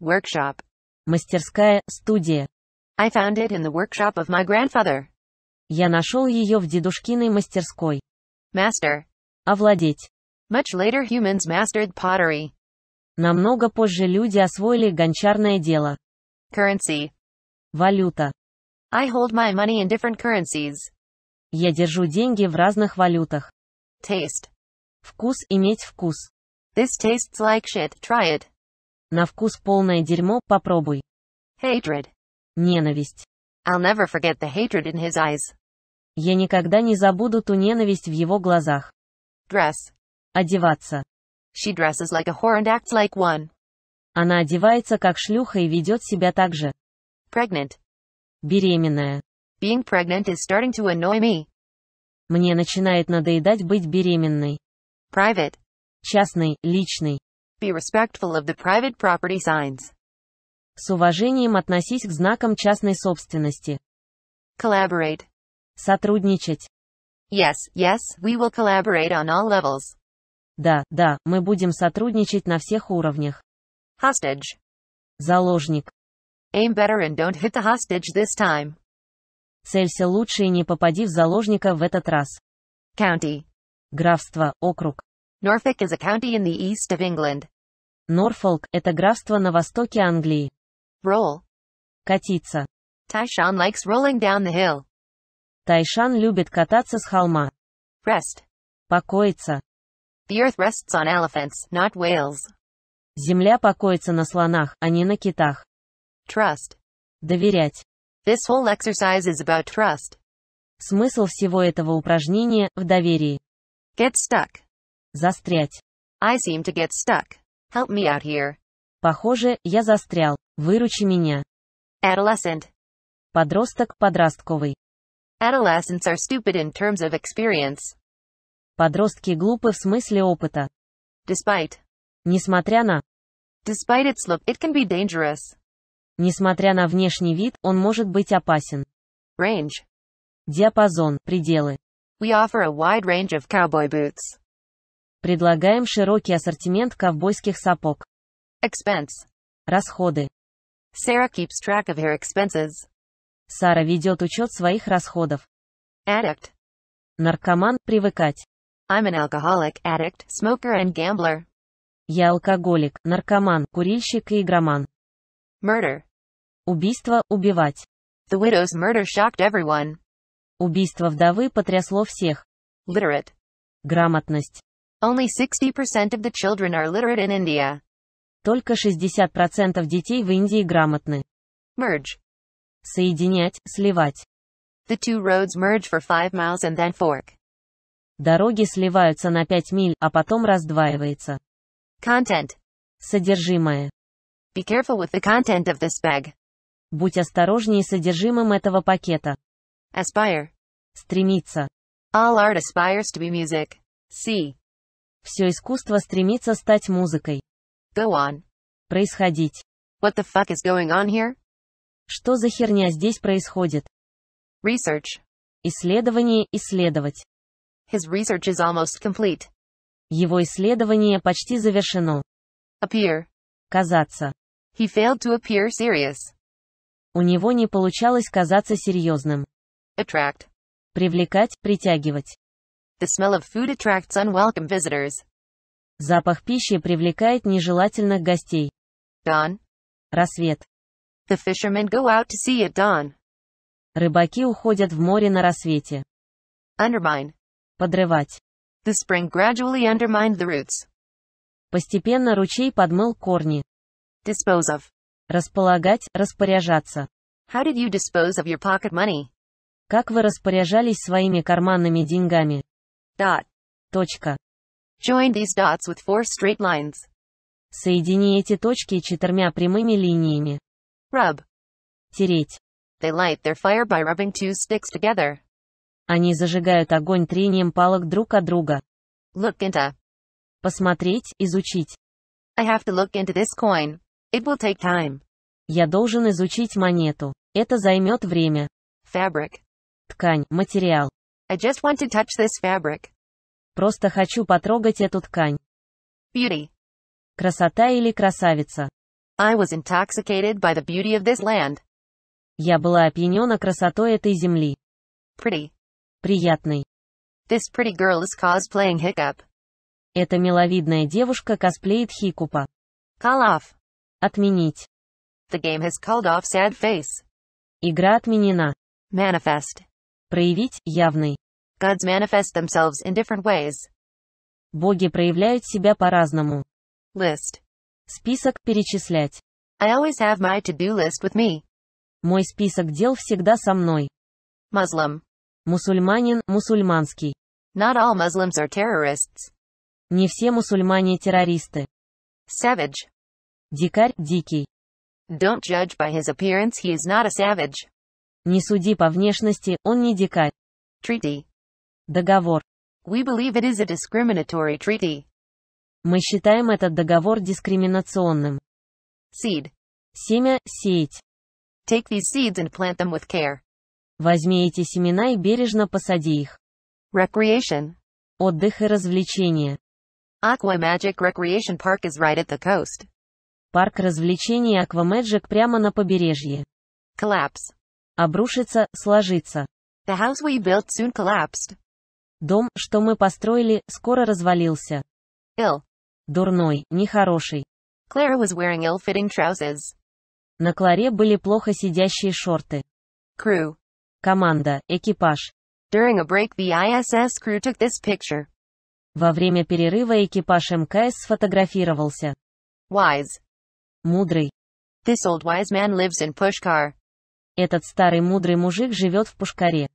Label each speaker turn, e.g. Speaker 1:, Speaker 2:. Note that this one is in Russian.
Speaker 1: Workshop. Мастерская, студия. I found it in the workshop of my grandfather. Я нашел ее в дедушкиной мастерской. Master. Овладеть. Much later humans mastered pottery. Намного позже люди освоили гончарное дело. Currency. Валюта. I hold my money in different currencies. Я держу деньги в разных валютах. Taste. Вкус иметь вкус. This tastes like shit, try it. На вкус полное дерьмо, попробуй. Hatred. Ненависть. I'll never forget the hatred in his eyes. Я никогда не забуду ту ненависть в его глазах. Dress. Одеваться. She dresses like a whore and acts like one. Она одевается как шлюха и ведет себя так же. Pregnant. Беременная. Being
Speaker 2: pregnant is starting to annoy me.
Speaker 1: Мне начинает надоедать быть беременной. Private. Частный, личный.
Speaker 2: Be respectful of the
Speaker 1: private property signs. С уважением относись к знакам частной собственности. Collaborate. Сотрудничать.
Speaker 2: Yes, yes, we will collaborate on all levels.
Speaker 1: Да, да, мы будем сотрудничать на всех уровнях. Hostage. Заложник. Aim better and don't hit the hostage this time. Целься лучше и не попади в заложника в этот раз. County. Графство, округ. Norfolk is a county in the east of England. Норфолк – это графство на востоке Англии. Roll. Катиться. Taishan likes rolling down the hill. Тайшан любит кататься с холма. Rest. Покоиться. The earth rests on elephants, not whales. Земля покоится на слонах, а не на китах. Trust. Доверять. This whole exercise is about trust. Смысл всего этого упражнения – в доверии. Get stuck застрять. I seem to get stuck. Help me out here. Похоже, я застрял. Выручи меня. Adolescent. Подросток подростковый.
Speaker 2: Adolescents are stupid in terms of experience. Подростки глупы
Speaker 1: в смысле опыта. Despite. Несмотря на. Despite its look, it can be dangerous. Несмотря на внешний вид, он может быть опасен. Range. Диапазон, пределы.
Speaker 2: We offer a wide range of cowboy boots.
Speaker 1: Предлагаем широкий ассортимент ковбойских сапог. Expense. Расходы. Sarah keeps track of her expenses. Сара ведет учет своих расходов. Addict. Наркоман, привыкать. I'm an alcoholic, addict, smoker and gambler. Я алкоголик, наркоман, курильщик и игроман. Murder. Убийство, убивать. The widow's murder shocked everyone. Убийство вдовы потрясло всех. Literate. Грамотность. Only 60% of the children are literate in India. Только 60% детей в Индии грамотны. Merge. Соединять, сливать.
Speaker 2: The two roads merge for 5 miles and then fork.
Speaker 1: Дороги сливаются на 5 миль, а потом раздваивается. Content. Содержимое. Be careful with the content of this bag. Будь осторожнее с содержимым этого пакета. Aspire. Стремиться.
Speaker 2: All art aspires to be music. See.
Speaker 1: Все искусство стремится стать музыкой. Go on. Происходить. What the fuck is going on here? Что за херня здесь происходит? Research. Исследование, исследовать. His research is almost complete. Его исследование почти завершено. Appear. Казаться. He failed to appear serious. У него не получалось казаться серьезным. Attract. Привлекать, притягивать. The smell of food attracts unwelcome visitors. Запах пищи привлекает нежелательных гостей. Dawn. Рассвет. The fishermen go out to sea at dawn. Рыбаки уходят в море на рассвете. Undermine. Подрывать. The spring gradually undermined the roots. Постепенно ручей подмыл корни. Dispose of. Располагать, распоряжаться. How did you dispose of your pocket money? Как вы распоряжались своими карманными деньгами? Dot. Точка. Join these dots with four straight lines. Соедини эти точки четырьмя прямыми линиями. Rub. Тереть. They light their fire by rubbing two sticks together. Они зажигают огонь трением палок друг от друга. Look into. Посмотреть, изучить.
Speaker 2: I have to look into this coin. It will take
Speaker 1: time. Я должен изучить монету. Это займет время. Fabric. Ткань, материал. I just want to touch this fabric. Просто хочу потрогать эту ткань. Beauty. Красота или красавица.
Speaker 2: I was intoxicated by the beauty of this land.
Speaker 1: Я была опьянена красотой этой земли. Pretty. Приятный.
Speaker 2: This pretty girl is cosplaying Hiccup.
Speaker 1: Эта миловидная девушка косплеит Хикупа. Call off. Отменить.
Speaker 2: The game has called off sad face. Игра отменена. Manifest проявить явный. Gods manifest themselves in different ways.
Speaker 1: Боги проявляют себя по-разному. List. Список перечислять. I always have my to-do list with me. Мой список дел всегда со мной. Muslim. Мусульманин, мусульманский. Not all Muslims are terrorists. Не все мусульмане террористы. Savage. Дикарь, дикий. Don't judge by his appearance, he is not a savage. Не суди по внешности, он не дикарь. Treaty. Договор. We believe it is a discriminatory treaty. Мы считаем этот договор дискриминационным. Seed. Семя, сеять. Take these seeds and plant them with care. Возьми эти семена и бережно посади их. Recreation. Отдых и развлечения. Aqua Magic Recreation Park is right at the coast. Парк развлечений Aquamagic прямо на побережье. Collapse. Обрушиться, сложиться. The house we built soon collapsed. Дом, что мы построили, скоро развалился. Ill. Дурной, нехороший.
Speaker 2: Clara was wearing ill-fitting trousers.
Speaker 1: На Кларе были плохо сидящие шорты. Crew. Команда, экипаж. During a break the ISS crew took this picture. Во время перерыва экипаж МКС сфотографировался. Wise. Мудрый. This old wise man lives in pushcar. Этот старый мудрый мужик живет в Пушкаре.